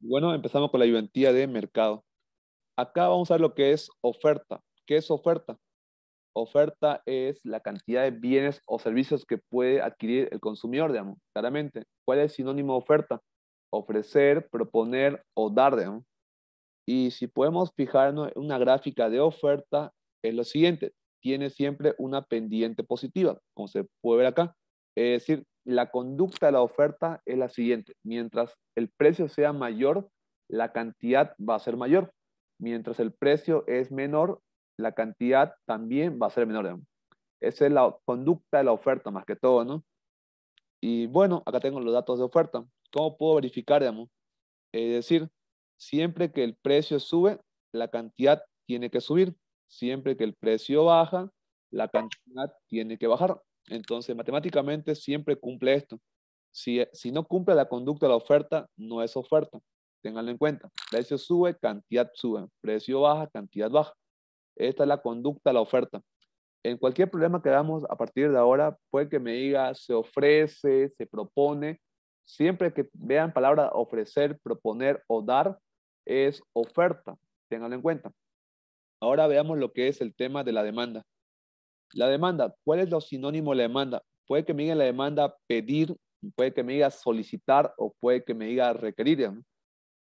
Bueno, empezamos con la ayudantía de mercado. Acá vamos a ver lo que es oferta. ¿Qué es oferta? Oferta es la cantidad de bienes o servicios que puede adquirir el consumidor, digamos, claramente. ¿Cuál es el sinónimo de oferta? Ofrecer, proponer o dar, digamos. Y si podemos fijarnos en una gráfica de oferta, es lo siguiente. Tiene siempre una pendiente positiva, como se puede ver acá. Es decir, la conducta de la oferta es la siguiente. Mientras el precio sea mayor, la cantidad va a ser mayor. Mientras el precio es menor, la cantidad también va a ser menor. Esa es la conducta de la oferta más que todo, ¿no? Y bueno, acá tengo los datos de oferta. ¿Cómo puedo verificar, Es decir, siempre que el precio sube, la cantidad tiene que subir. Siempre que el precio baja, la cantidad tiene que bajar. Entonces, matemáticamente siempre cumple esto. Eh, si, no cumple la conducta de la oferta, no es oferta. Ténganlo en cuenta. Precio sube, cantidad sube. Precio baja, cantidad baja. Esta es la conducta de la oferta. En cualquier problema que damos a partir de ahora, puede que me diga se ofrece, se propone. Siempre que vean palabra ofrecer, proponer o dar, es oferta. Ténganlo en cuenta. Ahora veamos lo que es el tema de la demanda. La demanda, ¿cuál es lo sinónimo de la demanda? Puede que me diga la demanda pedir, puede que me diga solicitar o puede que me diga requerir.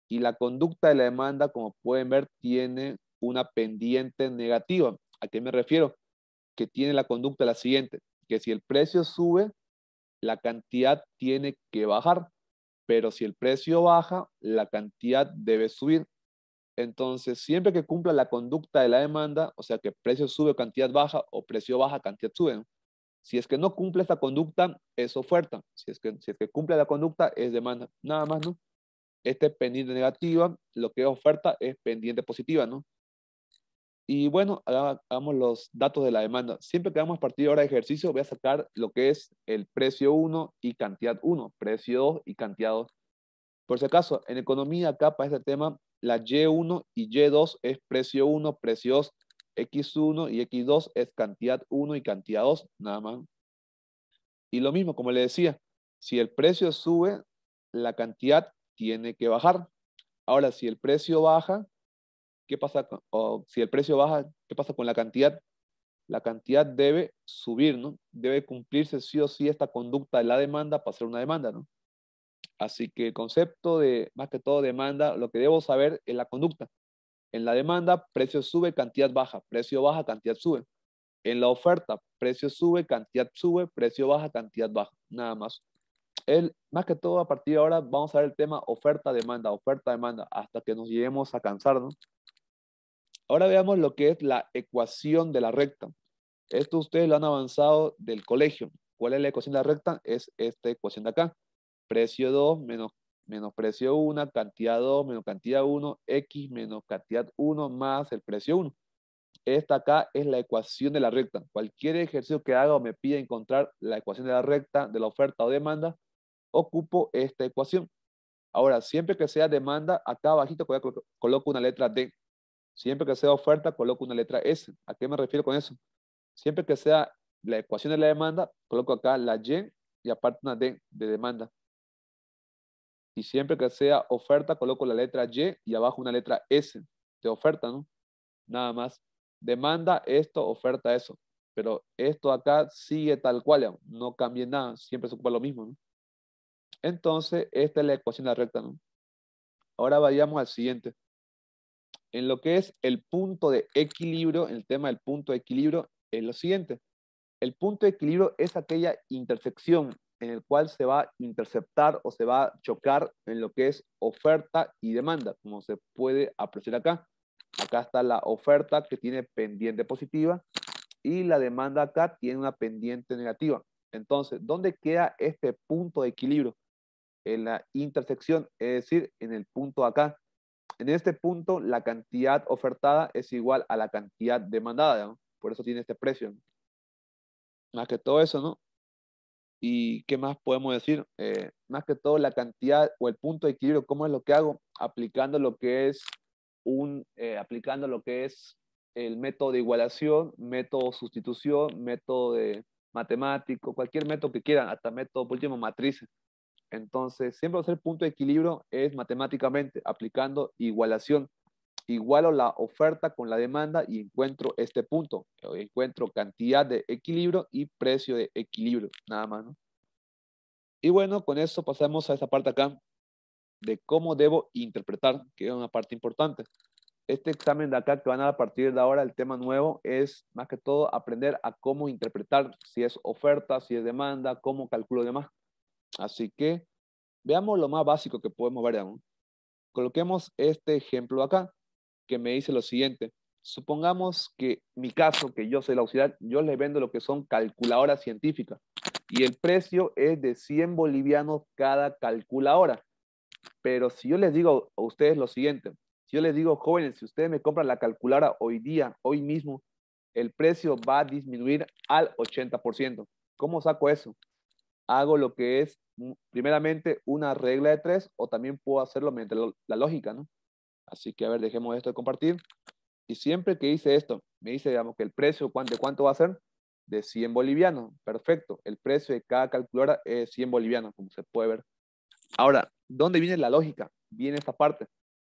Y la conducta de la demanda, como pueden ver, tiene una pendiente negativa. ¿A qué me refiero? Que tiene la conducta la siguiente, que si el precio sube, la cantidad tiene que bajar, pero si el precio baja, la cantidad debe subir. Entonces, siempre que cumpla la conducta de la demanda, o sea que precio sube, cantidad baja, o precio baja, cantidad sube. Si es que no cumple esta conducta, es oferta. Si es que, si que cumple la conducta, es demanda. Nada más, ¿no? Este es pendiente negativa, lo que es oferta es pendiente positiva, ¿no? Y bueno, hagamos los datos de la demanda. Siempre que hagamos partido ahora de ejercicio, voy a sacar lo que es el precio 1 y cantidad 1, precio 2 y cantidad 2. Por si acaso, en economía acá para este tema la Y1 y Y2 es precio 1, precio X1 y X2 es cantidad 1 y cantidad 2, nada más. Y lo mismo, como le decía, si el precio sube, la cantidad tiene que bajar. Ahora, si el precio baja, ¿qué pasa? si el precio baja, ¿qué pasa con la cantidad? La cantidad debe subir, ¿no? Debe cumplirse sí o sí esta conducta de la demanda para ser una demanda, ¿no? Así que el concepto de, más que todo, demanda, lo que debo saber es la conducta. En la demanda, precio sube, cantidad baja, precio baja, cantidad sube. En la oferta, precio sube, cantidad sube, precio baja, cantidad baja, nada más. El, más que todo, a partir de ahora vamos a ver el tema oferta-demanda, oferta-demanda, hasta que nos lleguemos a cansarnos. Ahora veamos lo que es la ecuación de la recta. Esto ustedes lo han avanzado del colegio. ¿Cuál es la ecuación de la recta? Es esta ecuación de acá precio 2 menos, precio 1, cantidad 2 menos cantidad 1, x menos cantidad 1 más el precio 1. Esta acá es la ecuación de la recta. Cualquier ejercicio que haga o me pida encontrar la ecuación de la recta de la oferta o demanda, ocupo esta ecuación. Ahora, siempre que sea demanda, acá abajito coloco una letra D. Siempre que sea oferta, coloco una letra S. ¿A qué me refiero con eso? Siempre que sea la ecuación de la demanda, coloco acá la Y y aparte una D de demanda. Y siempre que sea oferta, coloco la letra Y y abajo una letra S de oferta, ¿no? Nada más. Demanda esto, oferta eso. Pero esto acá sigue tal cual, no cambie nada, siempre se ocupa lo mismo, ¿no? Entonces, esta es la ecuación de la recta, ¿no? Ahora vayamos al siguiente. En lo que es el punto de equilibrio, el tema del punto de equilibrio es lo siguiente. El punto de equilibrio es aquella intersección en el cual se va a interceptar o se va a chocar en lo que es oferta y demanda, como se puede apreciar acá. Acá está la oferta que tiene pendiente positiva y la demanda acá tiene una pendiente negativa. Entonces, ¿dónde queda este punto de equilibrio? En la intersección, es decir, en el punto acá. En este punto, la cantidad ofertada es igual a la cantidad demandada, ¿no? por eso tiene este precio. Más que todo eso, ¿no? ¿Y qué más podemos decir? Eh, más que todo la cantidad o el punto de equilibrio, ¿cómo es lo que hago? Aplicando lo que es, un, eh, aplicando lo que es el método de igualación, método sustitución, método de matemático, cualquier método que quieran, hasta método, último, matrices. Entonces, siempre va a punto de equilibrio es matemáticamente, aplicando igualación igualo la oferta con la demanda y encuentro este punto. Encuentro cantidad de equilibrio y precio de equilibrio, nada más. Y bueno, con eso pasamos a esta parte acá de cómo debo interpretar, que es una parte importante. Este examen de acá que van a, a partir de ahora, el tema nuevo es más que todo aprender a cómo interpretar si es oferta, si es demanda, cómo calculo demás. Así que veamos lo más básico que podemos ver aún. Coloquemos este ejemplo acá que me dice lo siguiente. Supongamos que mi caso, que yo soy la auxiliar, yo les vendo lo que son calculadoras científicas y el precio es de 100 bolivianos cada calculadora. Pero si yo les digo a ustedes lo siguiente, si yo les digo, jóvenes, si ustedes me compran la calculadora hoy día, hoy mismo, el precio va a disminuir al 80%. ¿Cómo saco eso? Hago lo que es, primeramente, una regla de tres o también puedo hacerlo mediante la lógica, ¿no? Así que, a ver, dejemos esto de compartir. Y siempre que hice esto, me dice, digamos, que el precio, ¿de cuánto va a ser? De 100 bolivianos. Perfecto. El precio de cada calculadora es 100 bolivianos, como se puede ver. Ahora, ¿dónde viene la lógica? Viene esta parte.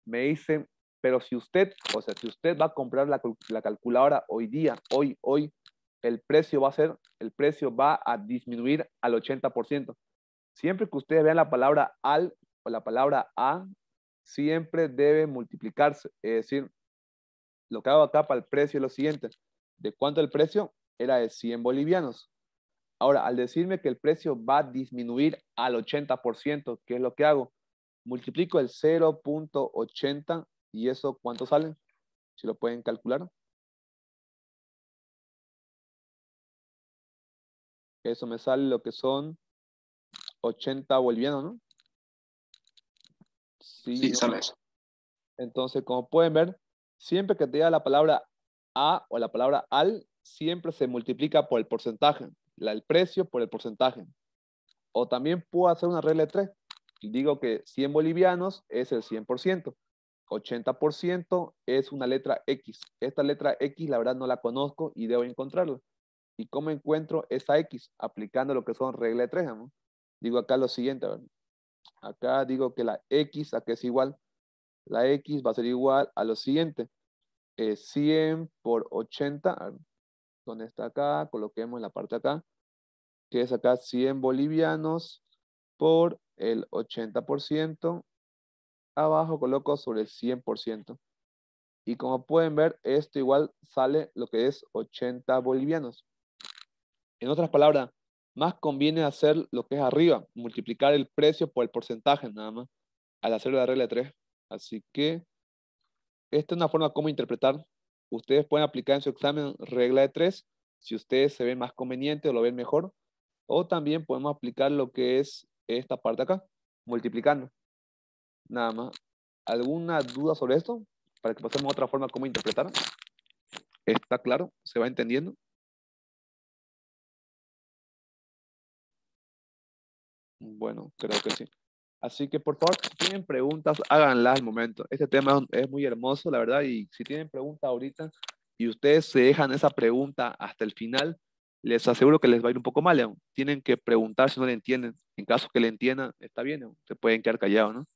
Me dice, pero si usted, o sea, si usted va a comprar la, la calculadora hoy día, hoy, hoy, el precio va a ser, el precio va a disminuir al 80%. Siempre que ustedes vean la palabra al o la palabra a siempre debe multiplicarse. Es decir, lo que hago acá para el precio es lo siguiente. ¿De cuánto el precio? Era de 100 bolivianos. Ahora, al decirme que el precio va a disminuir al 80%, ¿qué es lo que hago? Multiplico el 0.80 y eso, ¿cuánto sale? Si lo pueden calcular. Eso me sale lo que son 80 bolivianos, ¿no? Sí, eso. Entonces, como pueden ver, siempre que te diga la palabra a o la palabra al, siempre se multiplica por el porcentaje, la, el precio por el porcentaje. O también puedo hacer una regla de tres. Digo que 100 bolivianos es el 100%. 80% es una letra X. Esta letra X, la verdad, no la conozco y debo encontrarla. ¿Y cómo encuentro esa X? Aplicando lo que son regla de tres. Digo acá lo siguiente. ¿verdad? Acá digo que la X, ¿a qué es igual? La X va a ser igual a lo siguiente. Eh, 100 por 80, donde está acá, coloquemos la parte acá, que es acá 100 bolivianos por el 80%, abajo coloco sobre el 100%. Y como pueden ver, esto igual sale lo que es 80 bolivianos. En otras palabras, más conviene hacer lo que es arriba, multiplicar el precio por el porcentaje nada más, al hacer la regla de 3. Así que esta es una forma como interpretar. Ustedes pueden aplicar en su examen regla de 3, si ustedes se ven más conveniente o lo ven mejor. O también podemos aplicar lo que es esta parte acá, multiplicando. Nada más. ¿Alguna duda sobre esto? Para que pasemos a otra forma como interpretar. ¿Está claro? ¿Se va entendiendo? bueno, creo que sí. Así que por favor, si tienen preguntas, háganlas al momento. Este tema es muy hermoso, la verdad, y si tienen preguntas ahorita y ustedes se dejan esa pregunta hasta el final, les aseguro que les va a ir un poco mal. ¿eh? Tienen que preguntar si no le entienden. En caso que le entiendan, está bien, ¿eh? se pueden quedar callados, ¿no?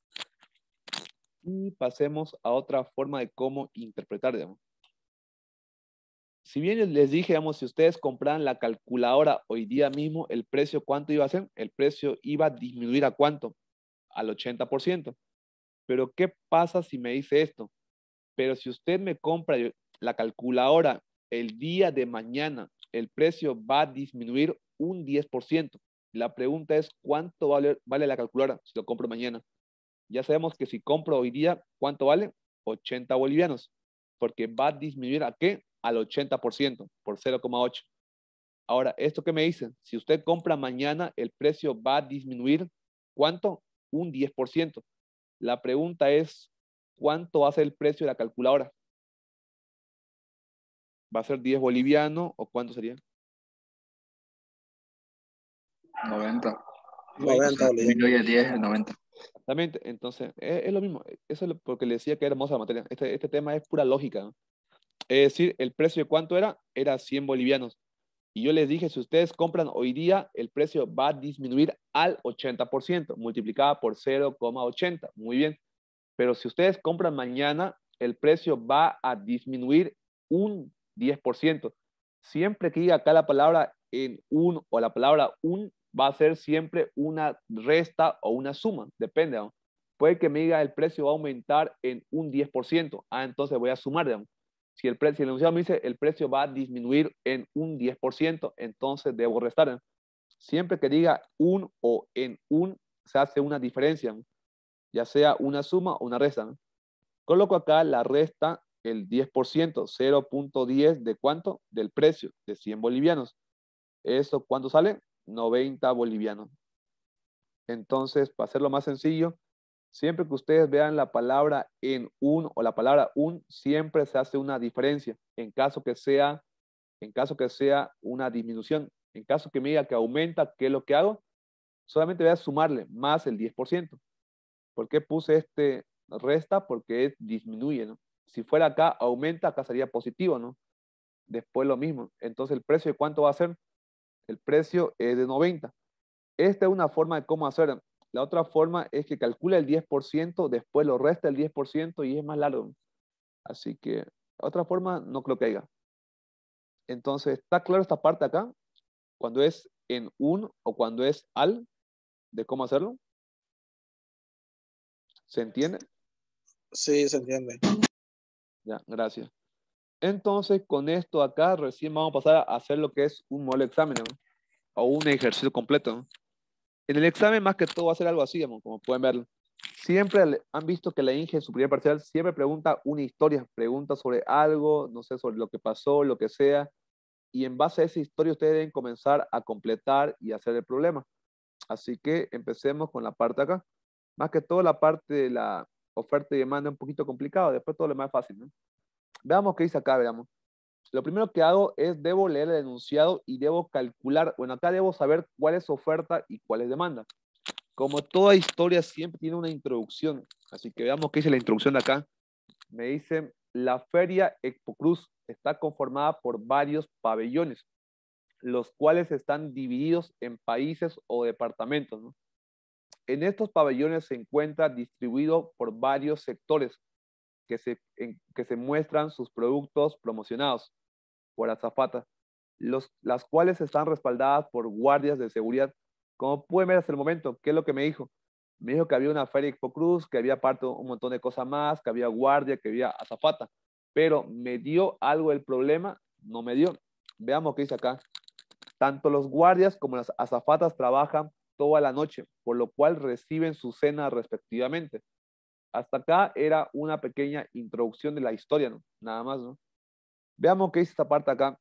Y pasemos a otra forma de cómo interpretar, digamos. Si bien les dije, vamos, si ustedes compraran la calculadora hoy día mismo, el precio cuánto iba a ser, el precio iba a disminuir a cuánto? Al 80%. Pero ¿qué pasa si me dice esto? Pero si usted me compra la calculadora el día de mañana, el precio va a disminuir un 10%. La pregunta es, ¿cuánto vale, vale la calculadora si lo compro mañana? Ya sabemos que si compro hoy día, ¿cuánto vale? 80 bolivianos, porque va a disminuir a qué? al 80% por 0,8. Ahora, ¿esto que me dicen? Si usted compra mañana, el precio va a disminuir, ¿cuánto? Un 10%. La pregunta es, ¿cuánto va a ser el precio de la calculadora? ¿Va a ser 10 boliviano o cuánto sería? 90. 90 el 10, 90. Exactamente, entonces e, es, lo mismo. Eso es lo, porque le decía que era hermosa la materia. Este, este tema es pura lógica. ¿no? Es decir, el precio de cuánto era? Era 100 bolivianos. Y yo les dije, si ustedes compran hoy día, el precio va a disminuir al 80%, multiplicada por 0,80. Muy bien. Pero si ustedes compran mañana, el precio va a disminuir un 10%. Siempre que diga acá la palabra en un o la palabra un, va a ser siempre una resta o una suma, depende. Puede que me diga el precio va a aumentar en un 10%. Ah, entonces voy a sumar. ¿no? si el, pre, me dice el precio va a disminuir en un 10%, entonces debo restar. Siempre que diga un o en un, se hace una diferencia, ya sea una suma o una resta. Coloco acá la resta, el 10%, 0.10 de cuánto? Del precio, de 100 bolivianos. ¿Eso cuánto sale? 90 bolivianos. Entonces, para hacerlo más sencillo, Siempre que ustedes vean la palabra en un o la palabra un, siempre se hace una diferencia en caso que sea, en caso que sea una disminución. En caso que me diga que aumenta, ¿qué es lo que hago? Solamente voy a sumarle más el 10%. ¿Por qué puse este resta? Porque disminuye, ¿no? Si fuera acá, aumenta, acá sería positivo, ¿no? Después lo mismo. Entonces, ¿el precio de cuánto va a ser? El precio es de 90. Esta es una forma de cómo hacer la otra forma es que calcula el 10%, después lo resta el 10% y es más largo. Así que otra forma no creo que haya. Entonces, ¿está claro esta parte acá? Cuando es en un o cuando es al, de cómo hacerlo. ¿Se entiende? Sí, se entiende. Ya, gracias. Entonces, con esto acá, recién vamos a pasar a hacer lo que es un mole examen o un ejercicio completo en el examen más que todo va a ser algo así, como pueden ver. Siempre han visto que la Inge en su primer parcial siempre pregunta una historia, pregunta sobre algo, no sé, sobre lo que pasó, lo que sea, y en base a esa historia ustedes deben comenzar a completar y hacer el problema. Así que empecemos con la parte acá. Más que todo la parte de la oferta y demanda es un poquito complicado, después todo lo más fácil. Veamos qué dice acá, veamos lo primero que hago es debo leer el enunciado y debo calcular, bueno, acá debo saber cuál es oferta y cuál es demanda. Como toda historia siempre tiene una introducción, así que veamos qué dice la introducción de acá. Me dice, la feria Expo Cruz está conformada por varios pabellones, los cuales están divididos en países o departamentos. En estos pabellones se encuentra distribuido por varios sectores que se muestran sus productos promocionados por azafata, los, las cuales están respaldadas por guardias de seguridad. Como pueden ver hasta el momento, ¿qué es lo que me dijo? Me dijo que había una feria Expo Cruz, que había parto un montón de cosas más, que había guardia, que había azafata, pero me dio algo el problema, no me dio. Veamos qué dice acá. Tanto los guardias como las azafatas trabajan toda la noche, por lo cual reciben su cena respectivamente. Hasta acá era una pequeña introducción de la historia, Nada más, ¿no? Veamos qué dice esta parte acá.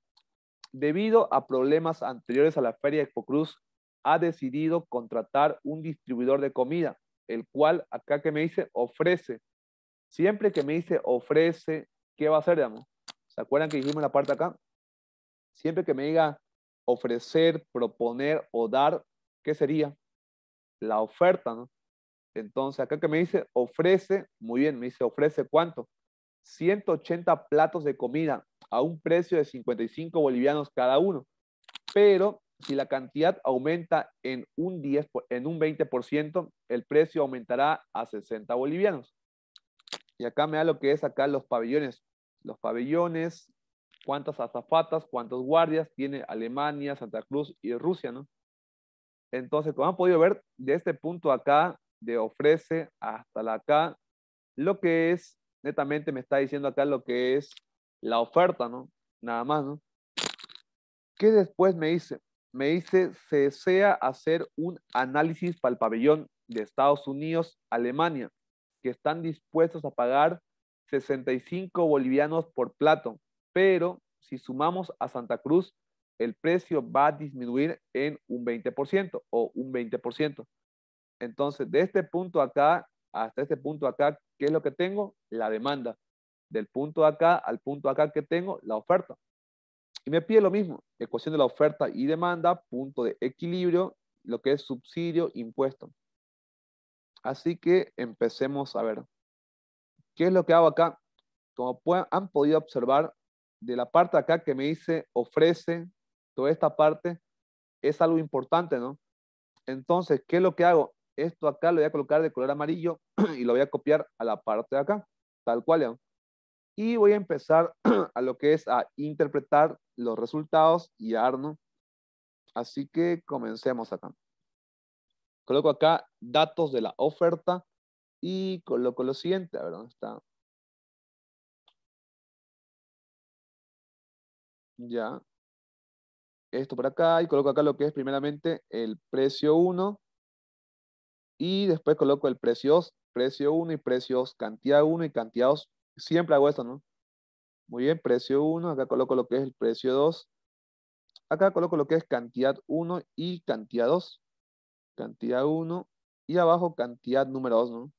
Debido a problemas anteriores a la feria Expo Cruz, ha decidido contratar un distribuidor de comida, el cual acá que me dice ofrece. Siempre que me dice ofrece, ¿qué va a hacer, digamos? ¿Se acuerdan que dijimos la parte acá? Siempre que me diga ofrecer, proponer o dar, ¿qué sería? La oferta, ¿no? Entonces, acá que me dice ofrece, muy bien, me dice ofrece cuánto? 180 platos de comida a un precio de 55 bolivianos cada uno. Pero si la cantidad aumenta en un, 10, en un 20%, el precio aumentará a 60 bolivianos. Y acá me da lo que es acá los pabellones. Los pabellones, cuántas azafatas, cuántos guardias tiene Alemania, Santa Cruz y Rusia, ¿no? Entonces, como han podido ver, de este punto acá, de ofrece hasta la acá, lo que es, netamente me está diciendo acá lo que es la oferta, ¿no? Nada más, ¿no? ¿Qué después me dice? Me dice, se desea hacer un análisis para el pabellón de Estados Unidos, Alemania, que están dispuestos a pagar 65 bolivianos por plato, pero si sumamos a Santa Cruz, el precio va a disminuir en un 20% o un 20%. Entonces, de este punto acá hasta este punto acá, ¿qué es lo que tengo? La demanda del punto de acá al punto acá que tengo la oferta. Y me pide lo mismo, ecuación de la oferta y demanda, punto de equilibrio, lo que es subsidio, impuesto. Así que empecemos a ver. ¿Qué es lo que hago acá? Como han podido observar, de la parte acá que me dice ofrece, toda esta parte, es algo importante, ¿no? Entonces, ¿qué es lo que hago? Esto acá lo voy a colocar de color amarillo y lo voy a copiar a la parte de acá, tal cual. ¿no? Y voy a empezar a lo que es a interpretar los resultados y darnos. Así que comencemos acá. Coloco acá datos de la oferta y coloco lo siguiente. A ver, ¿dónde está? Ya. Esto por acá y coloco acá lo que es primeramente el precio 1 y después coloco el precio 2, precio 1 y precios cantidad 1 y cantidad 2 Siempre hago esto, ¿no? Muy bien, precio 1, acá coloco lo que es el precio 2. Acá coloco lo que es cantidad 1 y cantidad 2. Cantidad 1 y abajo cantidad número 2, ¿no?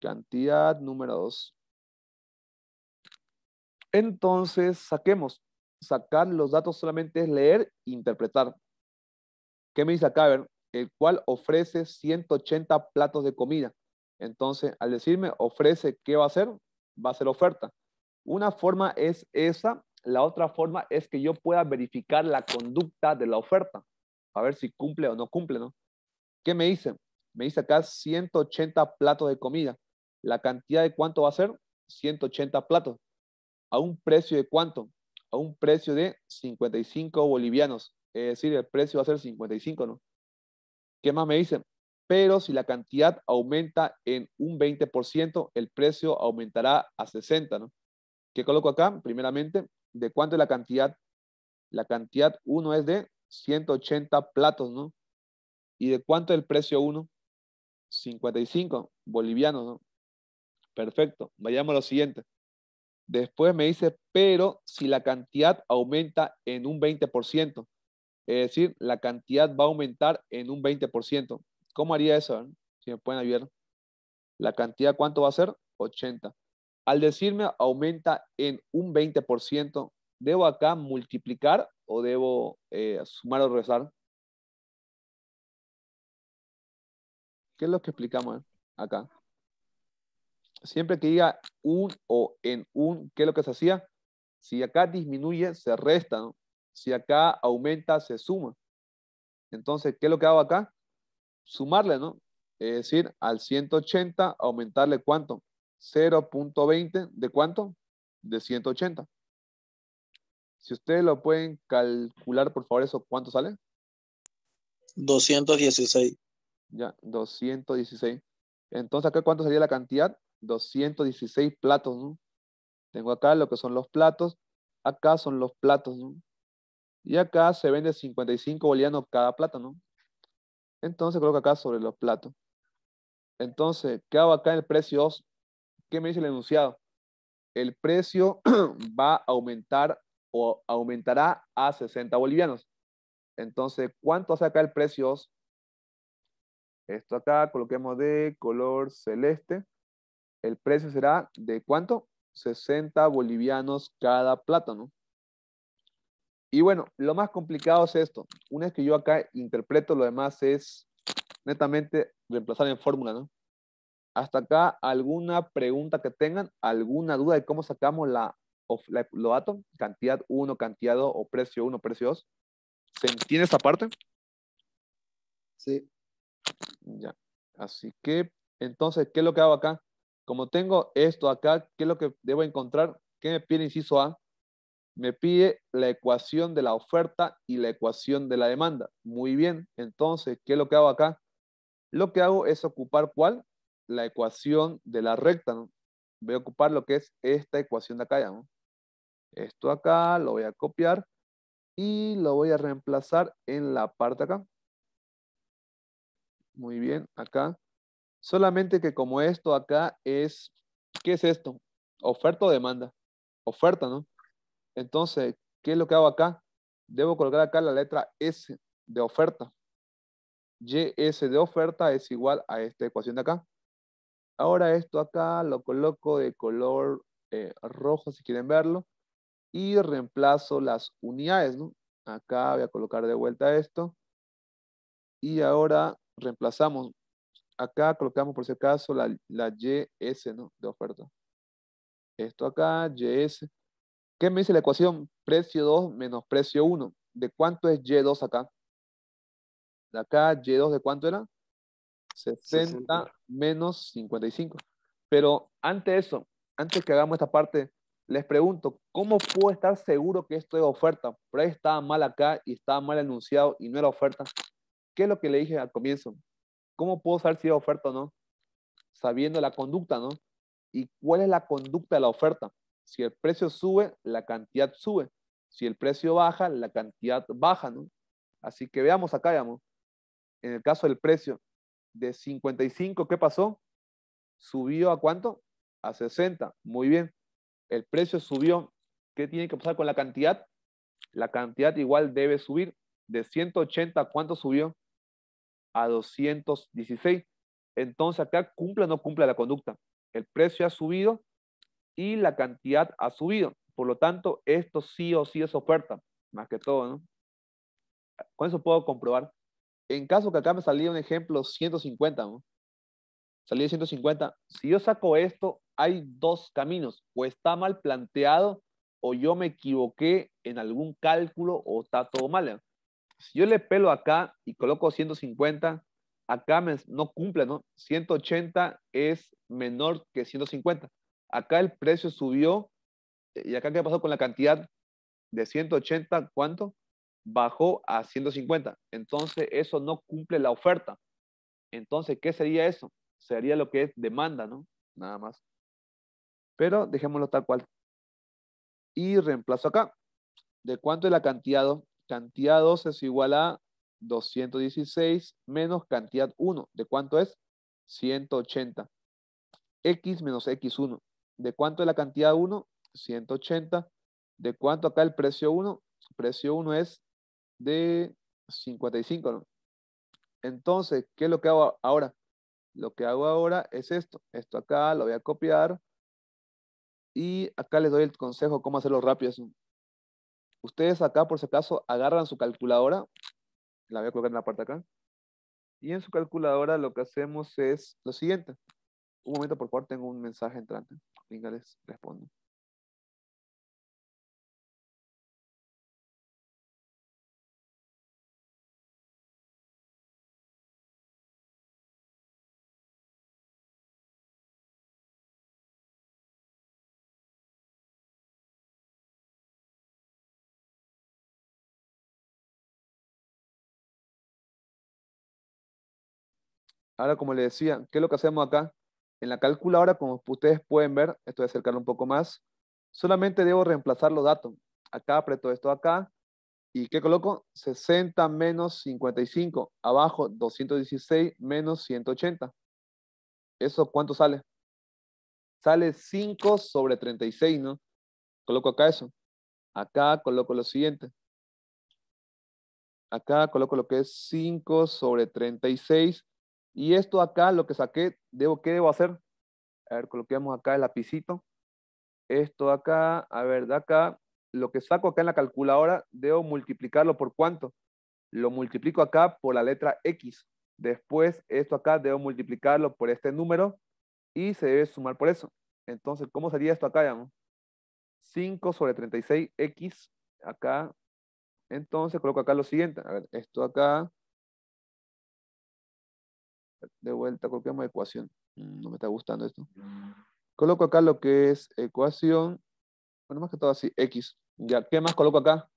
Cantidad número 2. Entonces, saquemos. Sacar los datos solamente es leer e interpretar. ¿Qué me dice acá? A ver, el cual ofrece 180 platos de comida. Entonces, al decirme ofrece, ¿qué va a hacer? va a ser oferta. Una forma es esa, la otra forma es que yo pueda verificar la conducta de la oferta, a ver si cumple o no cumple, ¿no? ¿Qué me dice? Me dice acá 180 platos de comida. ¿La cantidad de cuánto va a ser? 180 platos. ¿A un precio de cuánto? A un precio de 55 bolivianos. Es decir, el precio va a ser 55, ¿no? ¿Qué más me dice? pero si la cantidad aumenta en un 20%, el precio aumentará a 60, ¿no? ¿Qué coloco acá? Primeramente, ¿de cuánto es la cantidad? La cantidad 1 es de 180 platos, ¿no? ¿Y de cuánto es el precio 1? 55 bolivianos, ¿no? Perfecto. Vayamos a lo siguiente. Después me dice, pero si la cantidad aumenta en un 20%, es decir, la cantidad va a aumentar en un 20%. ¿Cómo haría eso? Si me pueden abrir. La cantidad, ¿cuánto va a ser? 80. Al decirme aumenta en un 20%, ¿debo acá multiplicar o debo eh, sumar o rezar? ¿Qué es lo que explicamos acá? Siempre que diga un o en un, ¿qué es lo que se hacía? Si acá disminuye, se resta. ¿no? Si acá aumenta, se suma. Entonces, ¿qué es lo que hago acá? sumarle, ¿no? Es decir, al 180 aumentarle cuánto? 0.20 de cuánto? De 180. Si ustedes lo pueden calcular, por favor, eso, ¿cuánto sale? 216. Ya, 216. Entonces, acá cuánto sería la cantidad? 216 platos, ¿no? Tengo acá lo que son los platos. Acá son los platos, ¿no? Y acá se vende 55 bolivianos cada plato, ¿no? Entonces coloco acá sobre los platos. Entonces, ¿qué hago acá en el precio 2? ¿Qué me dice el enunciado? El precio va a aumentar o aumentará a 60 bolivianos. Entonces, ¿cuánto hace acá el precio 2? Esto acá coloquemos de color celeste. El precio será de cuánto? 60 bolivianos cada plátano. Y bueno, lo más complicado es esto. Una vez que yo acá interpreto, lo demás es netamente reemplazar en fórmula, ¿no? Hasta acá, ¿alguna pregunta que tengan? ¿Alguna duda de cómo sacamos la, la Cantidad 1, cantidad 2 o precio 1, precio 2. ¿Se entiende esta parte? Sí. Ya. Así que, entonces, ¿qué es lo que hago acá? Como tengo esto acá, ¿qué es lo que debo encontrar? ¿Qué me pide inciso A? me pide la ecuación de la oferta y la ecuación de la demanda. Muy bien, entonces, ¿qué es lo que hago acá? Lo que hago es ocupar cuál? La ecuación de la recta. ¿no? Voy a ocupar lo que es esta ecuación de acá. Ya, ¿no? Esto acá lo voy a copiar y lo voy a reemplazar en la parte acá. Muy bien, acá. Solamente que como esto acá es, ¿qué es esto? Oferta o demanda. Oferta, ¿no? Entonces, ¿qué es lo que hago acá? Debo colocar acá la letra S de oferta. YS de oferta es igual a esta ecuación de acá. Ahora esto acá lo coloco de color eh, rojo, si quieren verlo. Y reemplazo las unidades, ¿no? Acá voy a colocar de vuelta esto. Y ahora reemplazamos. Acá colocamos, por si acaso, la, la YS, ¿no? De oferta. Esto acá, YS. ¿Qué me dice la ecuación? Precio 2 menos precio 1. ¿De cuánto es Y2 acá? De acá, Y2 de cuánto era? 60, menos 55. Pero antes eso, antes que hagamos esta parte, les pregunto, ¿cómo puedo estar seguro que esto es oferta? Por ahí estaba mal acá y estaba mal anunciado y no era oferta. ¿Qué es lo que le dije al comienzo? ¿Cómo puedo saber si es oferta o no? Sabiendo la conducta, ¿no? ¿Y cuál es la conducta de la oferta? Si el precio sube, la cantidad sube. Si el precio baja, la cantidad baja, ¿no? Así que veamos acá, En el caso del precio de 55, ¿qué pasó? Subió a cuánto? A 60. Muy bien. El precio subió. ¿Qué tiene que pasar con la cantidad? La cantidad igual debe subir. De 180, ¿cuánto subió? A 216. Entonces acá cumple o no cumple la conducta. El precio ha subido, y la cantidad ha subido. Por lo tanto, esto sí o sí es oferta, más que todo, ¿no? Con eso puedo comprobar. En caso que acá me salía un ejemplo 150, ¿no? Salía 150. Si yo saco esto, hay dos caminos. O está mal planteado o yo me equivoqué en algún cálculo o está todo mal. Si yo le pelo acá y coloco 150, acá no cumple, ¿no? 180 es menor que 150. Acá el precio subió. Eh, ¿Y acá qué pasó con la cantidad de 180? ¿Cuánto? Bajó a 150. Entonces, eso no cumple la oferta. Entonces, ¿qué sería eso? Sería lo que es demanda, ¿no? Nada más. Pero dejémoslo tal cual. Y reemplazo acá. ¿De cuánto es la cantidad 2? Cantidad 2 es igual a 216 menos cantidad 1. ¿De cuánto es? 180. X menos X1. ¿De cuánto es la cantidad 1? 180. ¿De cuánto acá el precio 1? Precio 1 es de 55, Entonces, ¿qué es lo que hago ahora? Lo que hago ahora es esto. Esto acá lo voy a copiar. Y acá les doy el consejo cómo hacerlo rápido. Ustedes acá, por si acaso, agarran su calculadora. La voy a colocar en la parte acá. Y en su calculadora lo que hacemos es lo siguiente. Un momento, por favor, tengo un mensaje entrante inglés respondo Ahora, como le decía, ¿qué es lo que hacemos acá? En la calculadora, como ustedes pueden ver, estoy voy un poco más, solamente debo reemplazar los datos. Acá aprieto esto acá. ¿Y qué coloco? 60 menos 55. Abajo, 216 menos 180. ¿Eso cuánto sale? Sale 5 sobre 36, ¿no? Coloco acá eso. Acá coloco lo siguiente. Acá coloco lo que es 5 sobre 36 y esto acá, lo que saqué, debo, ¿qué debo hacer? A ver, coloquemos acá el lapicito. Esto acá, a ver, de acá, lo que saco acá en la calculadora, debo multiplicarlo por cuánto. Lo multiplico acá por la letra X. Después, esto acá, debo multiplicarlo por este número y se debe sumar por eso. Entonces, ¿cómo sería esto acá, digamos? 5 sobre 36X, acá. Entonces, coloco acá lo siguiente. A ver, esto acá, de vuelta, coloquemos ecuación. Mm, no me está gustando esto. Mm. Coloco acá lo que es ecuación, bueno, más que todo así, X. Ya, ¿qué más coloco acá?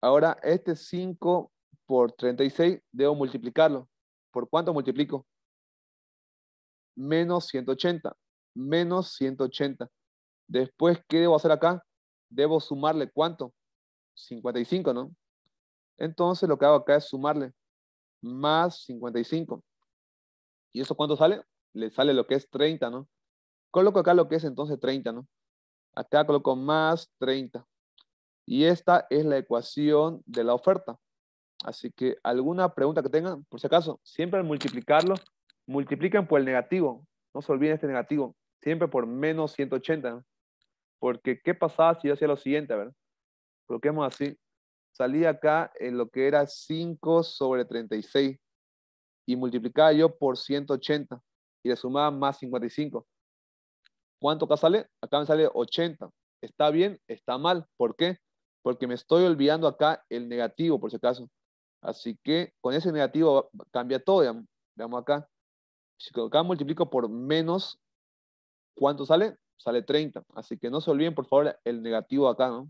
Ahora, este 5 por 36 debo multiplicarlo. ¿Por cuánto multiplico? Menos 180. Menos 180. Después, ¿qué debo hacer acá? Debo sumarle cuánto? 55, ¿no? Entonces, lo que hago acá es sumarle más 55. ¿Y eso cuánto sale? Le sale lo que es 30, ¿no? Coloco acá lo que es entonces 30, ¿no? Acá coloco más 30. Y esta es la ecuación de la oferta. Así que alguna pregunta que tengan, por si acaso, siempre al multiplicarlo, multipliquen por el negativo. No se olviden este negativo. Siempre por menos 180. ¿no? Porque, ¿qué pasaba si yo hacía lo siguiente? A ver, coloquemos así. Salí acá en lo que era 5 sobre 36 y multiplicaba yo por 180 y le sumaba más 55. ¿Cuánto acá sale? Acá me sale 80. ¿Está bien? ¿Está mal? ¿Por qué? Porque me estoy olvidando acá el negativo, por si acaso. Así que con ese negativo cambia todo, veamos acá. Si acá multiplico por menos, ¿cuánto sale? Sale 30. Así que no se olviden, por favor, el negativo acá, ¿no?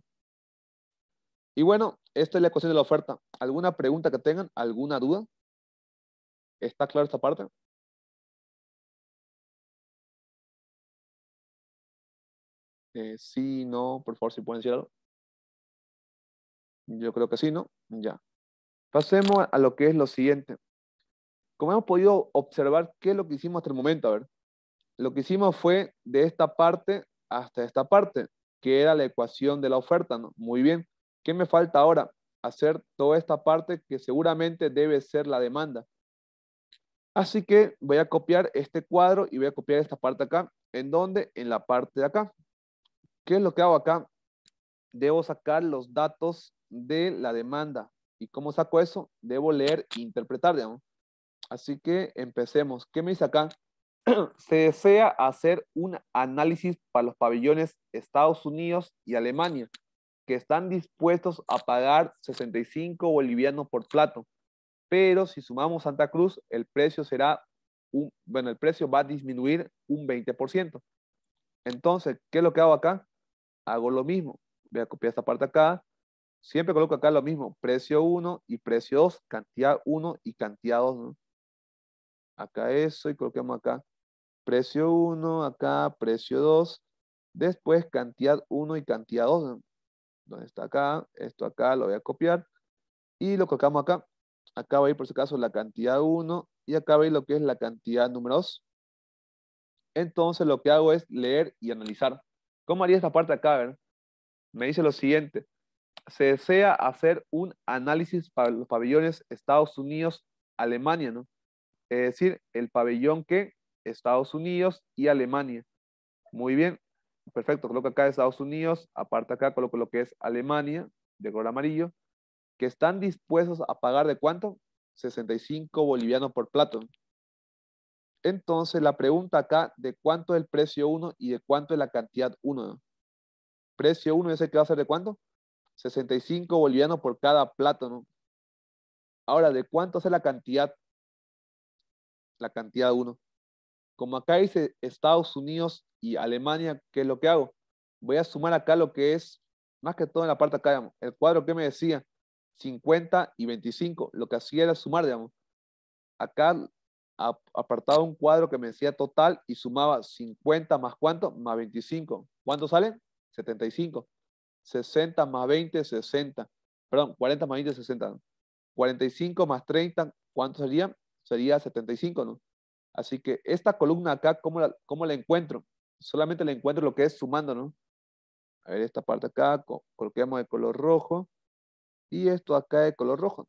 Y bueno, esta es la ecuación de la oferta. ¿Alguna pregunta que tengan? ¿Alguna duda? ¿Está clara esta parte? Eh, sí, no, por favor, si pueden decir algo. Yo creo que sí, ¿no? Ya. Pasemos a lo que es lo siguiente. Como hemos podido observar, ¿qué es lo que hicimos hasta el momento? A ver, lo que hicimos fue de esta parte hasta esta parte, que era la ecuación de la oferta, ¿no? Muy bien. ¿Qué me falta ahora? Hacer toda esta parte que seguramente debe ser la demanda. Así que voy a copiar este cuadro y voy a copiar esta parte acá. ¿En dónde? En la parte de acá. ¿Qué es lo que hago acá? Debo sacar los datos de la demanda. ¿Y cómo saco eso? Debo leer e interpretar, digamos. Así que empecemos. ¿Qué me dice acá? Se desea hacer un análisis para los pabellones Estados Unidos y Alemania, que están dispuestos a pagar 65 bolivianos por plato pero si sumamos Santa Cruz, el precio será, un, bueno, el precio va a disminuir un 20%. Entonces, ¿qué es lo que hago acá? Hago lo mismo. Voy a copiar esta parte acá. Siempre coloco acá lo mismo, precio 1 y precio 2, cantidad 1 y cantidad 2. Acá eso y coloquemos acá precio 1, acá precio 2, después cantidad 1 y cantidad 2. ¿Dónde Donde está acá, esto acá lo voy a copiar y lo colocamos acá acá va ir por si caso la cantidad 1 y acá va lo que es la cantidad número 2. Entonces lo que hago es leer y analizar. ¿Cómo haría esta parte acá? Ver? Me dice lo siguiente. Se desea hacer un análisis para los pabellones Estados Unidos, Alemania, ¿no? Es decir, el pabellón que Estados Unidos y Alemania. Muy bien, perfecto. Coloco acá Estados Unidos, aparte acá coloco lo que es Alemania, de color amarillo que están dispuestos a pagar de cuánto? 65 bolivianos por plato. Entonces, la pregunta acá de cuánto es el precio 1 y de cuánto es la cantidad 1. Precio 1, el que va a ser de cuánto? 65 bolivianos por cada plátano. Ahora, ¿de cuánto es la cantidad? La cantidad 1. Como acá dice Estados Unidos y Alemania, ¿qué es lo que hago? Voy a sumar acá lo que es, más que todo en la parte acá, el cuadro que me decía, 50 y 25. Lo que hacía era sumar, digamos. Acá apartaba un cuadro que me decía total y sumaba 50 más cuánto, más 25. ¿Cuánto sale? 75. 60 más 20, 60. Perdón, 40 más 20, 60. 45 más 30, ¿cuánto sería? Sería 75, ¿no? Así que esta columna acá, ¿cómo la, encuentro? Solamente la encuentro lo que es sumando, ¿no? A ver, esta parte acá, coloquemos de color rojo y esto acá de color rojo.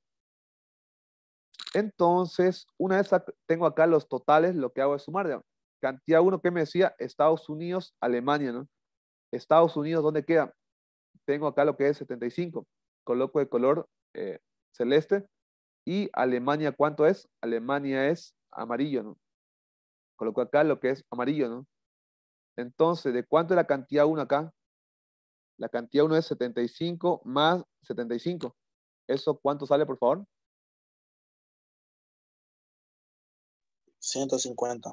Entonces, una vez tengo acá los totales, lo que hago es sumar. ¿no? Cantidad 1, que me decía? Estados Unidos, Alemania, ¿no? Estados Unidos, ¿dónde queda? Tengo acá lo que es 75. Coloco de color eh, celeste. Y Alemania, ¿cuánto es? Alemania es amarillo, ¿no? Coloco acá lo que es amarillo, ¿no? Entonces, ¿de cuánto es la cantidad 1 acá? La cantidad 1 es 75 más 75. ¿Eso cuánto sale, por favor? 150.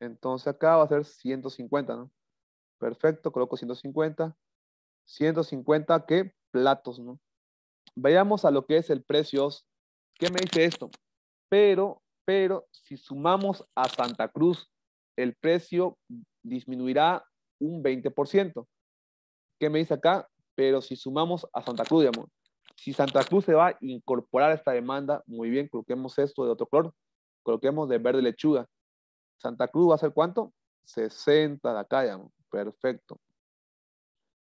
Entonces acá va a ser 150, ¿no? Perfecto, coloco 150. 150, ¿qué? Platos, ¿no? veamos a lo que es el precio. ¿Qué me dice esto? Pero, pero, si sumamos a Santa Cruz, el precio disminuirá un 20%. ¿Qué me dice acá? Pero si sumamos a Santa Cruz, digamos, si Santa Cruz se va a incorporar a esta demanda, muy bien, coloquemos esto de otro color, coloquemos de verde lechuga. Santa Cruz va a ser cuánto? 60 de acá, digamos. Perfecto.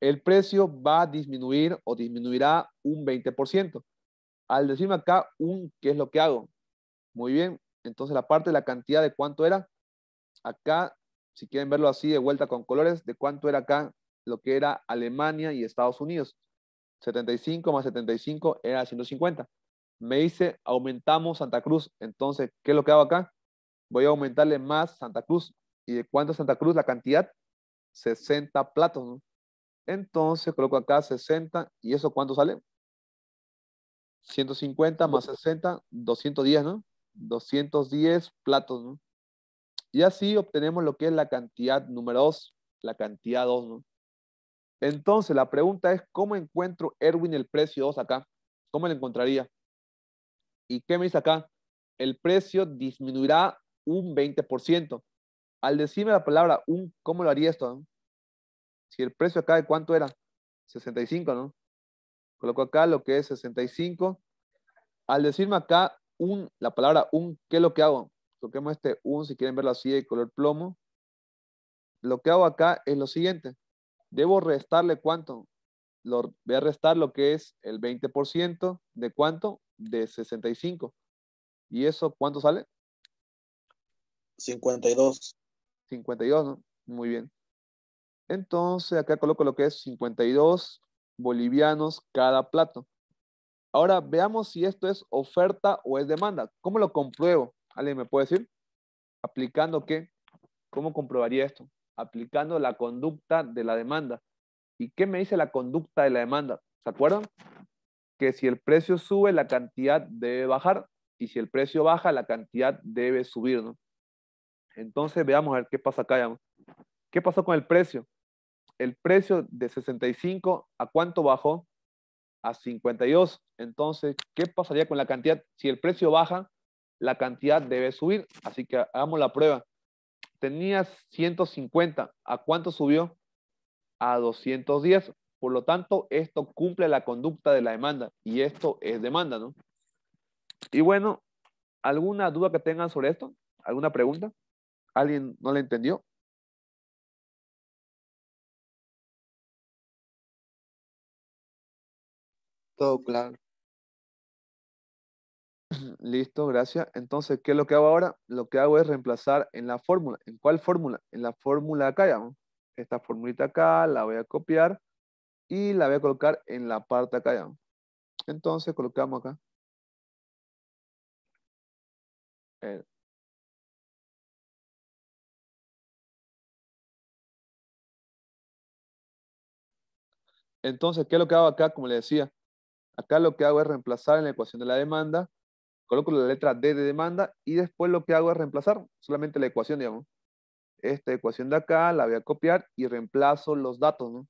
El precio va a disminuir o disminuirá un 20%. Al decirme acá un, ¿qué es lo que hago? Muy bien. Entonces la parte de la cantidad de cuánto era. Acá, si quieren verlo así de vuelta con colores, de cuánto era acá lo que era Alemania y Estados Unidos. 75 más 75 era 150. Me dice, aumentamos Santa Cruz. Entonces, ¿qué es lo que hago acá? Voy a aumentarle más Santa Cruz. ¿Y de cuánto Santa Cruz? La cantidad, 60 platos. ¿no? Entonces, coloco acá 60. ¿Y eso cuánto sale? 150 más 60, 210, ¿no? 210 platos, ¿no? Y así obtenemos lo que es la cantidad número 2, la cantidad 2, ¿no? Entonces, la pregunta es, ¿cómo encuentro Erwin el precio 2 acá? ¿Cómo lo encontraría? ¿Y qué me dice acá? El precio disminuirá un 20%. Al decirme la palabra un, ¿cómo lo haría esto? Si el precio acá de cuánto era? 65, ¿no? Coloco acá lo que es 65. Al decirme acá un, la palabra un, ¿qué es lo que hago? Toquemos este un, si quieren verlo así de color plomo. Lo que hago acá es lo siguiente debo restarle cuánto? Lo, voy a restar lo que es el 20% de cuánto? De 65. ¿Y eso cuánto sale? 52. 52, ¿no? Muy bien. Entonces, acá coloco lo que es 52 bolivianos cada plato. Ahora veamos si esto es oferta o es demanda. ¿Cómo lo compruebo? ¿Alguien me puede decir? ¿Aplicando qué? ¿Cómo comprobaría esto? aplicando la conducta de la demanda. ¿Y qué me dice la conducta de la demanda? ¿Se acuerdan? Que si el precio sube, la cantidad debe bajar y si el precio baja, la cantidad debe subir, ¿no? Entonces veamos a qué pasa acá, ¿Qué pasó con el precio? El precio de 65, ¿a cuánto bajó? A 52. Entonces, ¿qué pasaría con la cantidad? Si el precio baja, la cantidad debe subir. Así que hagamos la prueba tenía 150. ¿A cuánto subió? A 210. Por lo tanto, esto cumple la conducta de la demanda y esto es demanda, ¿no? Y bueno, ¿alguna duda que tengan sobre esto? ¿Alguna pregunta? ¿Alguien no la entendió? Todo claro. Listo, gracias. Entonces, ¿qué es lo que hago ahora? Lo que hago es reemplazar en la fórmula. ¿En cuál fórmula? En la fórmula acá, Esta formulita acá la voy a copiar y la voy a colocar en la parte acá, Entonces, colocamos acá. Eh. Entonces, ¿qué es lo que hago acá? Como le decía, acá lo que hago es reemplazar en la ecuación de la demanda coloco la letra D de demanda y después lo que hago es reemplazar solamente la ecuación, digamos. Esta ecuación de acá la voy a copiar y reemplazo los datos, ¿no?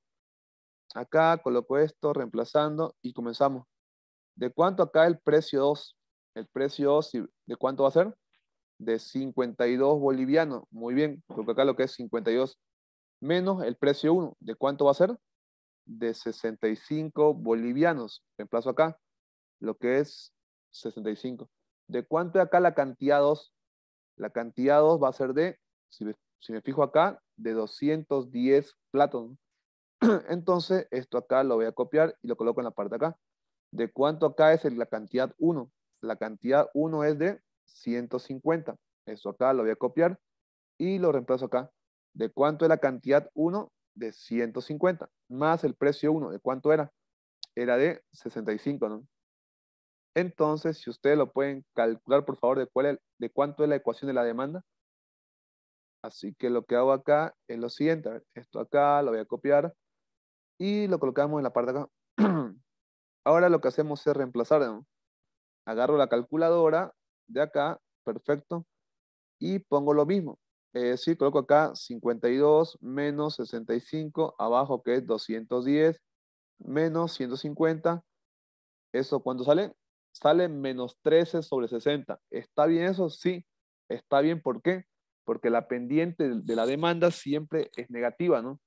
Acá coloco esto, reemplazando y comenzamos. ¿De cuánto acá el precio 2? El precio 2, ¿de cuánto va a ser? De 52 bolivianos. Muy bien, porque acá lo que es 52 menos el precio 1. ¿De cuánto va a ser? De 65 bolivianos. Reemplazo acá. Lo que es 65. ¿De cuánto es acá la cantidad 2? La cantidad 2 va a ser de, si me, fijo acá, de 210 platos. Entonces, esto acá lo voy a copiar y lo coloco en la parte de acá. ¿De cuánto acá es la cantidad 1? La cantidad 1 es de 150. Esto acá lo voy a copiar y lo reemplazo acá. ¿De cuánto es la cantidad 1? De 150. Más el precio 1. ¿De cuánto era? Era de 65, ¿no? Entonces, si ustedes lo pueden calcular, por favor, de, cuál de cuánto es la ecuación de la demanda. Así que lo que hago acá es lo siguiente. esto acá lo voy a copiar y lo colocamos en la parte de acá. Ahora lo que hacemos es reemplazar. Agarro la calculadora de acá, perfecto, y pongo lo mismo. Es decir, coloco acá 52 menos 65, abajo que es 210, menos 150. ¿Eso cuánto sale? sale menos 13 sobre 60. ¿Está bien eso? Sí, está bien. ¿Por qué? Porque la pendiente de la demanda siempre es negativa, ¿no?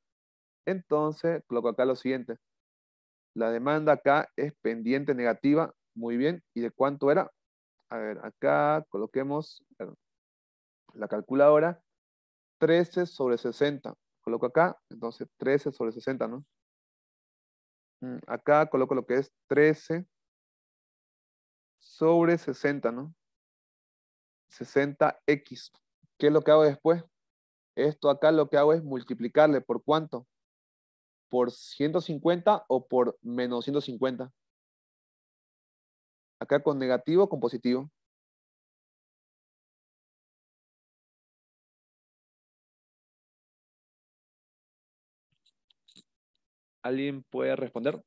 Entonces, coloco acá lo siguiente. La demanda acá es pendiente negativa. Muy bien. ¿Y de cuánto era? A ver, acá coloquemos la calculadora. 13 sobre 60. Coloco acá, entonces 13 sobre 60, ¿no? Mm, acá coloco lo que es 13 sobre 60, ¿no? 60x. ¿Qué es lo que hago después? Esto acá lo que hago es multiplicarle por cuánto. ¿Por 150 o por menos 150? Acá con negativo o con positivo. ¿Alguien puede responder?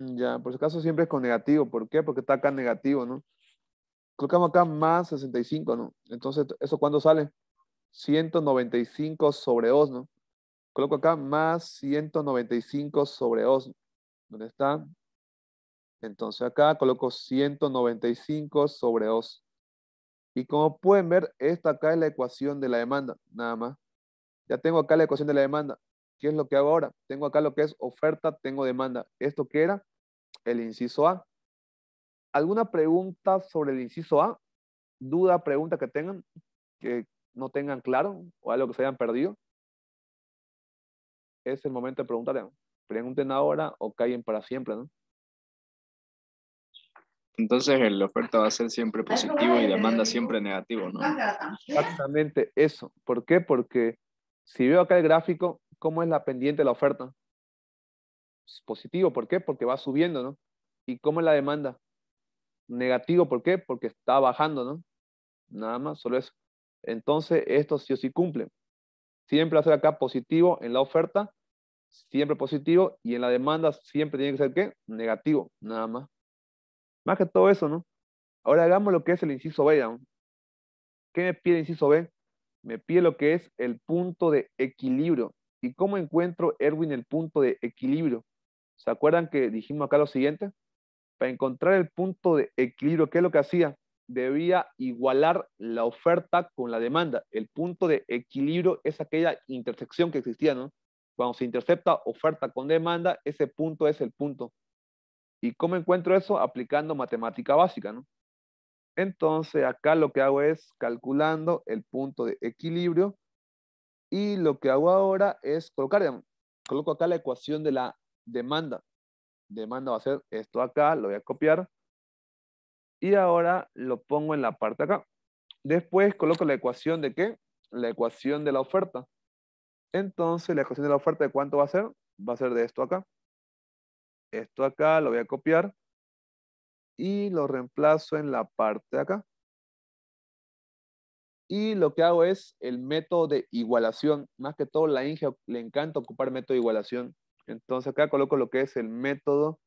Ya, por su caso siempre es con negativo. ¿Por qué? Porque está acá negativo, ¿no? Colocamos acá más 65, ¿no? Entonces, ¿eso cuándo sale? 195 sobre 2, ¿no? Coloco acá más 195 sobre 2. ¿Dónde está? Entonces acá coloco 195 sobre 2. Y como pueden ver, esta acá es la ecuación de la demanda, nada más. Ya tengo acá la ecuación de la demanda. ¿Qué es lo que hago ahora? Tengo acá lo que es oferta, tengo demanda. ¿Esto qué era? El inciso A. ¿Alguna pregunta sobre el inciso A? ¿Duda, pregunta que tengan? ¿Que no tengan claro o algo que se hayan perdido? Es el momento de preguntar. Pregunten ahora o callen para siempre, ¿no? Entonces la oferta va a ser siempre positivo y demanda siempre negativo, ¿no? Exactamente eso. ¿Por qué? Porque si veo acá el gráfico, cómo es la pendiente de la oferta? positivo, ¿por qué? Porque va subiendo, ¿no? ¿Y cómo es la demanda? Negativo, ¿por qué? Porque está bajando, ¿no? Nada más, solo eso. Entonces, esto sí o sí cumple. Siempre hacer acá positivo en la oferta, siempre positivo, y en la demanda siempre tiene que ser ¿qué? Negativo, nada más. Más que todo eso, ¿no? Ahora hagamos lo que es el inciso B. ¿Qué me pide el inciso B? Me pide lo que es el punto de equilibrio. ¿Y cómo encuentro, Erwin, el punto de equilibrio? ¿Se acuerdan que dijimos acá lo siguiente? Para encontrar el punto de equilibrio, ¿qué es lo que hacía? Debía igualar la oferta con la demanda. El punto de equilibrio es aquella intersección que existía, ¿no? Cuando se intercepta oferta con demanda, ese punto es el punto. ¿Y cómo encuentro eso? Aplicando matemática básica, ¿no? Entonces, acá lo que hago es calculando el punto de equilibrio y lo que hago ahora es colocar, coloco acá la ecuación de la demanda. Demanda va a ser esto acá, lo voy a copiar. Y ahora lo pongo en la parte acá. Después coloco la ecuación de qué? La ecuación de la oferta. Entonces, la ecuación de la oferta de cuánto va a ser? Va a ser de esto acá. Esto acá lo voy a copiar y lo reemplazo en la parte de acá. Y lo que hago es el método de igualación. Más que todo, la Inge le encanta ocupar método de igualación. Entonces acá coloco lo que es el método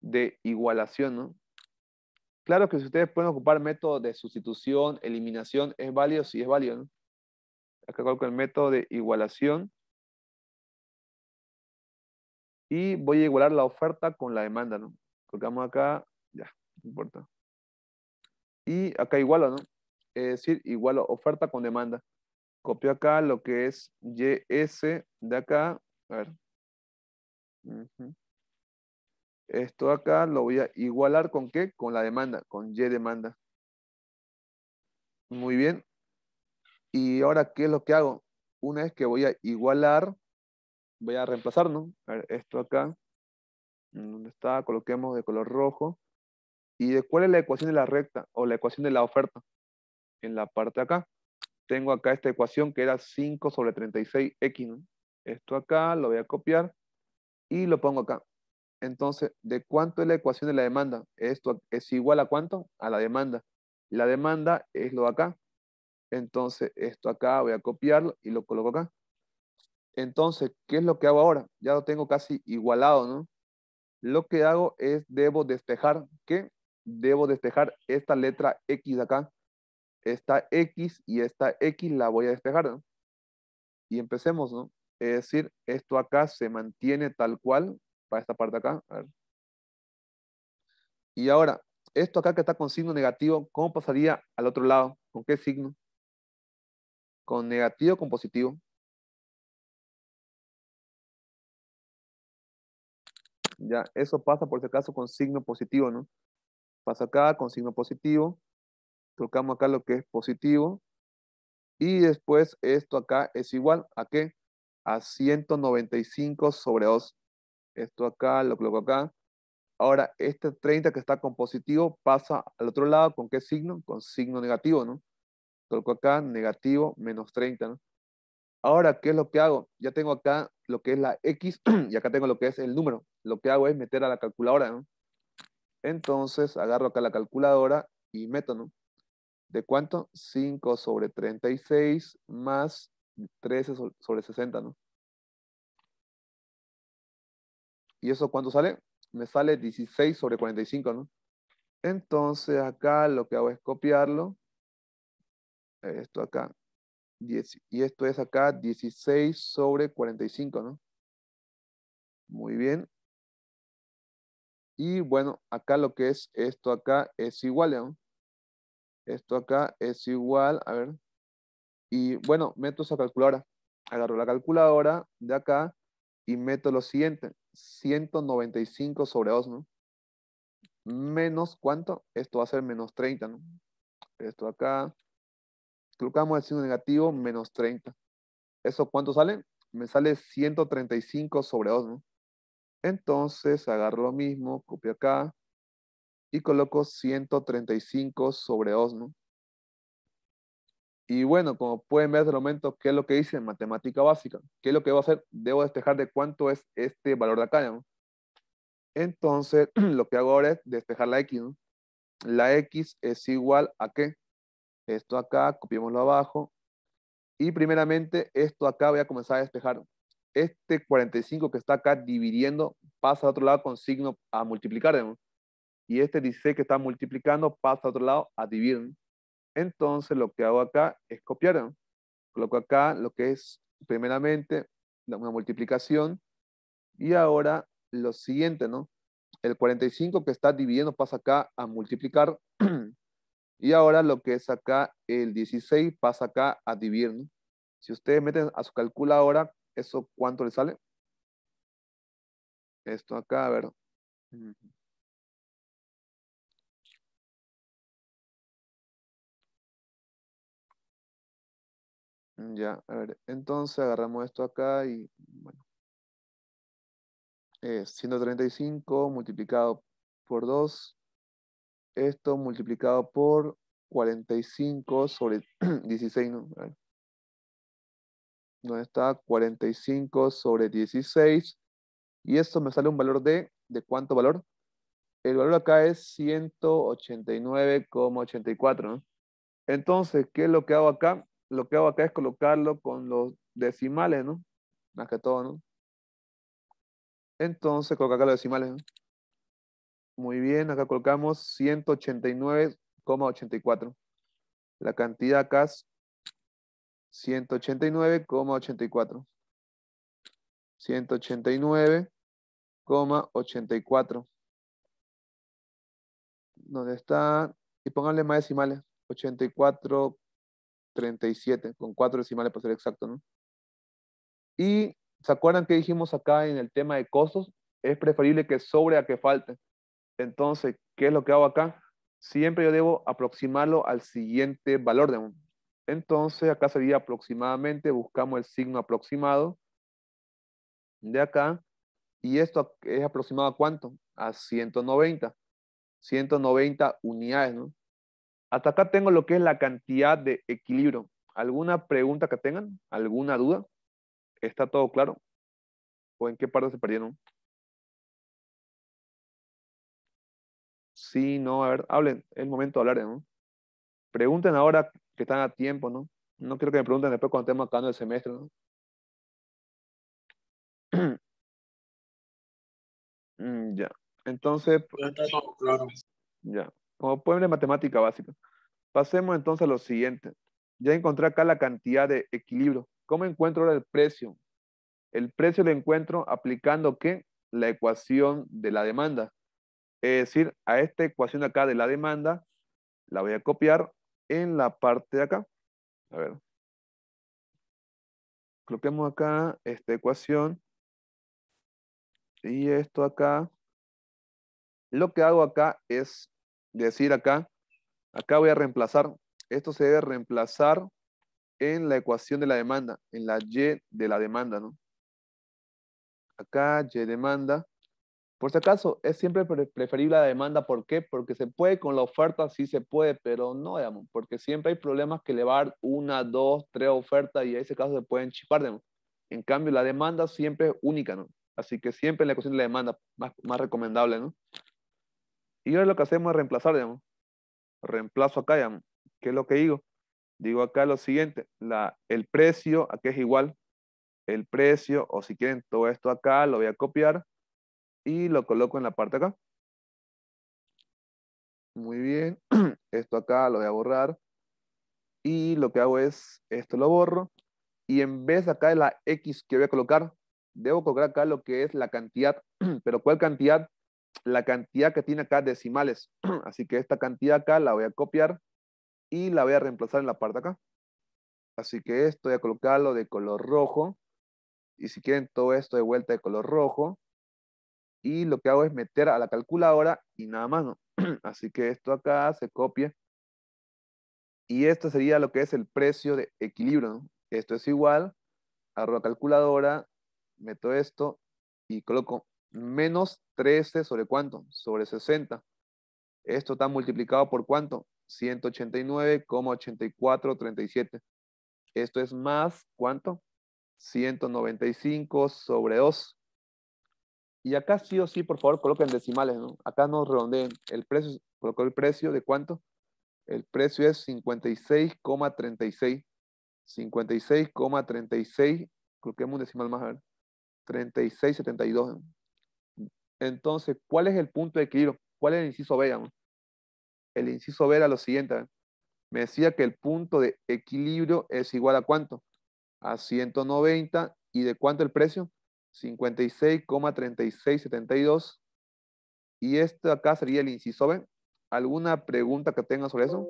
de igualación, ¿no? Claro que si ustedes pueden ocupar método de sustitución, eliminación, es válido, sí es válido, ¿no? Acá coloco el método de igualación. Y voy a igualar la oferta con la demanda, ¿no? Colocamos acá, ya, no importa. Y acá igualo, ¿no? es decir, igual oferta con demanda. Copio acá lo que es YS de acá. A ver. Esto acá lo voy a igualar con qué? Con la demanda, con Y demanda. Muy bien. Y ahora, ¿qué es lo que hago? Una vez que voy a igualar, voy a reemplazar, ¿no? A ver, esto acá, donde está, coloquemos de color rojo. ¿Y de cuál es la ecuación de la recta o la ecuación de la oferta? en la parte acá. Tengo acá esta ecuación que era 5 sobre 36x. Esto acá lo voy a copiar y lo pongo acá. Entonces, ¿de cuánto es la ecuación de la demanda? Esto es igual a cuánto? A la demanda. La demanda es lo de acá. Entonces, esto acá voy a copiarlo y lo coloco acá. Entonces, ¿qué es lo que hago ahora? Ya lo tengo casi igualado, ¿no? Lo que hago es, debo despejar, ¿qué? Debo despejar esta letra X de acá esta X y esta X la voy a despejar. Y empecemos, ¿no? Es decir, esto acá se mantiene tal cual para esta parte acá. Y ahora, esto acá que está con signo negativo, ¿cómo pasaría al otro lado? ¿Con qué signo? ¿Con negativo o con positivo? Ya, eso pasa por si acaso con signo positivo, ¿no? Pasa acá con signo positivo. Colocamos acá lo que es positivo. Y después esto acá es igual a qué? A 195 sobre 2. Esto acá lo coloco acá. Ahora, este 30 que está con positivo pasa al otro lado con qué signo? Con signo negativo, ¿no? Coloco acá negativo menos 30, ¿no? Ahora, ¿qué es lo que hago? Ya tengo acá lo que es la X y acá tengo lo que es el número. Lo que hago es meter a la calculadora, ¿no? Entonces, agarro acá la calculadora y meto, ¿no? ¿De cuánto? 5 sobre 36 más 13 sobre 60, ¿no? ¿Y eso cuánto sale? Me sale 16 sobre 45, ¿no? Entonces acá lo que hago es copiarlo. Esto acá. y esto es acá 16 sobre 45, ¿no? Muy bien. Y bueno, acá lo que es esto acá es igual, ¿no? Esto acá es igual, a ver. Y bueno, meto esa calculadora. Agarro la calculadora de acá y meto lo siguiente. 195 sobre 2, ¿no? Menos, ¿cuánto? Esto va a ser menos 30, ¿no? Esto acá. Colocamos el signo negativo, menos 30. ¿Eso cuánto sale? Me sale 135 sobre 2, ¿no? Entonces agarro lo mismo, copio acá, y coloco 135 sobre Osmo. Y bueno, como pueden ver de momento, ¿qué es lo que hice en matemática básica? ¿Qué es lo que a hacer? Debo despejar de cuánto es este valor de acá. Entonces, lo que hago ahora es despejar la X. La X es igual a qué? Esto acá, copiémoslo abajo. Y primeramente, esto acá voy a comenzar a despejar. Este 45 que está acá dividiendo pasa al otro lado con signo a multiplicar. ¿no? y este dice que está multiplicando pasa a otro lado a dividir. Entonces lo que hago acá es copiar. Coloco acá lo que es primeramente una multiplicación y ahora lo siguiente, ¿no? El 45 que está dividiendo pasa acá a multiplicar y ahora lo que es acá el 16 pasa acá a dividir, Si ustedes meten a su calculadora, ¿eso cuánto le sale? Esto acá, a ver. Ya, a ver, entonces agarramos esto acá y, bueno, es eh, 135 multiplicado por 2, esto multiplicado por 45 sobre 16, ¿no? ¿Dónde está? 45 sobre 16, y esto me sale un valor de, ¿de cuánto valor? El valor acá es 189,84, Entonces, ¿qué es lo que hago acá? lo que hago acá es colocarlo con los decimales, ¿no? Más que todo, ¿no? Entonces, coloca acá los decimales, ¿no? Muy bien, acá colocamos 189,84. La cantidad acá es 189,84. 189,84. ¿Dónde está? Y pónganle más decimales. 84 37, con cuatro decimales para ser exacto, ¿no? Y, ¿se acuerdan que dijimos acá en el tema de costos? Es preferible que sobre a que falte. Entonces, ¿qué es lo que hago acá? Siempre yo debo aproximarlo al siguiente valor de un. Entonces, acá sería aproximadamente, buscamos el signo aproximado de acá. Y esto es aproximado a cuánto? A 190. 190 unidades, ¿no? Hasta acá tengo lo que es la cantidad de equilibrio. ¿Alguna pregunta que tengan? ¿Alguna duda? ¿Está todo claro? ¿O en qué parte se perdieron? Sí, no, a ver, hablen, es el momento de hablar, ¿no? Pregunten ahora que están a tiempo, ¿no? No quiero que me pregunten después cuando estemos acabando el semestre, ¿no? Mm, ya, entonces... Ya como pueden de matemática básica. Pasemos entonces a lo siguiente. Ya encontré acá la cantidad de equilibrio. ¿Cómo encuentro ahora el precio? El precio lo encuentro aplicando ¿qué? La ecuación de la demanda. Es decir, a esta ecuación acá de la demanda, la voy a copiar en la parte de acá. A ver. Coloquemos acá esta ecuación. Y esto acá. Lo que hago acá es decir acá, acá voy a reemplazar, esto se debe reemplazar en la ecuación de la demanda, en la Y de la demanda, ¿no? Acá Y demanda. Por si acaso, es siempre preferible la demanda, ¿por qué? Porque se puede con la oferta, sí se puede, pero no, digamos, porque siempre hay problemas que le una, dos, tres ofertas y en ese caso se pueden chipar, digamos. En cambio, la demanda siempre es única, ¿no? Así que siempre en la ecuación de la demanda, más, más recomendable, ¿no? Y ahora lo que hacemos es reemplazar, digamos. Reemplazo acá, digamos. ¿Qué es lo que digo? Digo acá lo siguiente, la, el precio, aquí es igual, el precio, o si quieren todo esto acá, lo voy a copiar y lo coloco en la parte acá. Muy bien, esto acá lo voy a borrar y lo que hago es, esto lo borro y en vez acá de la X que voy a colocar, debo colocar acá lo que es la cantidad, pero ¿cuál cantidad? la cantidad que tiene acá decimales. Así que esta cantidad acá la voy a copiar y la voy a reemplazar en la parte acá. Así que esto voy a colocarlo de color rojo. Y si quieren todo esto de vuelta de color rojo. Y lo que hago es meter a la calculadora y nada más. Así que esto acá se copia. Y esto sería lo que es el precio de equilibrio. Esto es igual. Arroba calculadora. Meto esto y coloco menos 13 sobre cuánto? Sobre 60. Esto está multiplicado por cuánto? 189,8437. Esto es más cuánto? 195 sobre 2. Y acá sí o sí, por favor, coloquen decimales, ¿no? Acá no redondeen. El precio, colocó el precio de cuánto? El precio es 56,36. 56,36, coloquemos un decimal más, a ver. 36,72. Entonces, ¿cuál es el punto de equilibrio? ¿Cuál es el inciso B? El inciso B era lo siguiente. Me decía que el punto de equilibrio es igual a cuánto? A 190 y de cuánto el precio? 56,3672. Y esto acá sería el inciso B. ¿Alguna pregunta que tenga sobre eso?